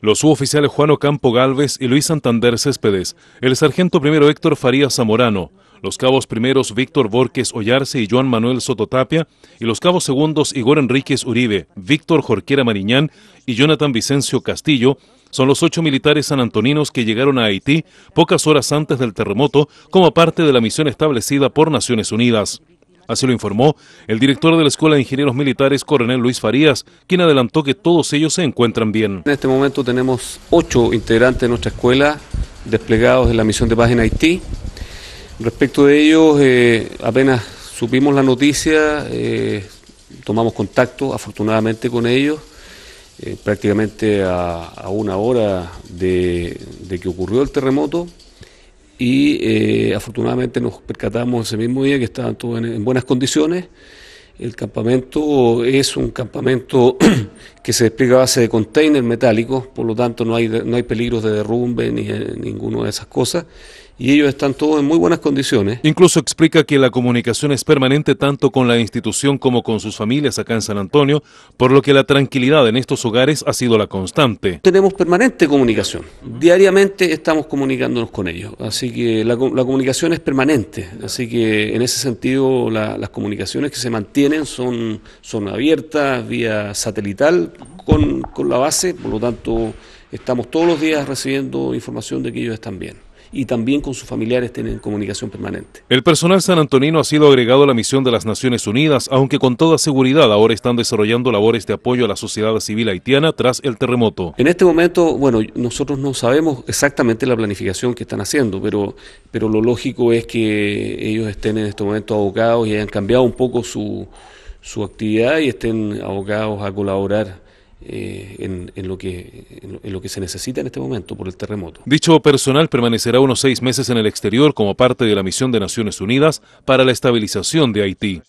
Los suboficiales Juan Ocampo Galvez y Luis Santander Céspedes, el sargento primero Héctor Farías Zamorano, los cabos primeros Víctor Borges Ollarse y Juan Manuel Sototapia, y los cabos segundos Igor Enríquez Uribe, Víctor Jorquera Mariñán y Jonathan Vicencio Castillo, son los ocho militares sanantoninos que llegaron a Haití pocas horas antes del terremoto como parte de la misión establecida por Naciones Unidas. Así lo informó el director de la Escuela de Ingenieros Militares, coronel Luis Farías, quien adelantó que todos ellos se encuentran bien. En este momento tenemos ocho integrantes de nuestra escuela desplegados en la misión de paz en Haití. Respecto de ellos, eh, apenas supimos la noticia, eh, tomamos contacto afortunadamente con ellos, eh, prácticamente a, una hora de que ocurrió el terremoto y eh, afortunadamente nos percatamos ese mismo día que estaban todos en, buenas condiciones. El campamento es un campamento que se despliega a base de container metálicos, por lo tanto no hay, no hay peligros de derrumbe ni ninguna de esas cosas y ellos están todos en muy buenas condiciones. Incluso explica que la comunicación es permanente tanto con la institución como con sus familias acá en San Antonio, por lo que la tranquilidad en estos hogares ha sido la constante. Tenemos permanente comunicación, diariamente estamos comunicándonos con ellos, así que la, comunicación es permanente, así que en ese sentido las comunicaciones que se mantienen son, son abiertas vía satelital con la base, por lo tanto estamos todos los días recibiendo información de que ellos están bien y también con sus familiares tienen comunicación permanente. El personal san antonino ha sido agregado a la misión de las Naciones Unidas, aunque con toda seguridad ahora están desarrollando labores de apoyo a la sociedad civil haitiana tras el terremoto. En este momento, bueno, nosotros no sabemos exactamente la planificación que están haciendo, pero, pero lo lógico es que ellos estén en este momento abocados y hayan cambiado un poco su, su actividad y estén abocados a colaborar eh, en, en, lo que, en lo que se necesita en este momento por el terremoto. Dicho personal permanecerá unos seis meses en el exterior como parte de la misión de Naciones Unidas para la estabilización de Haití.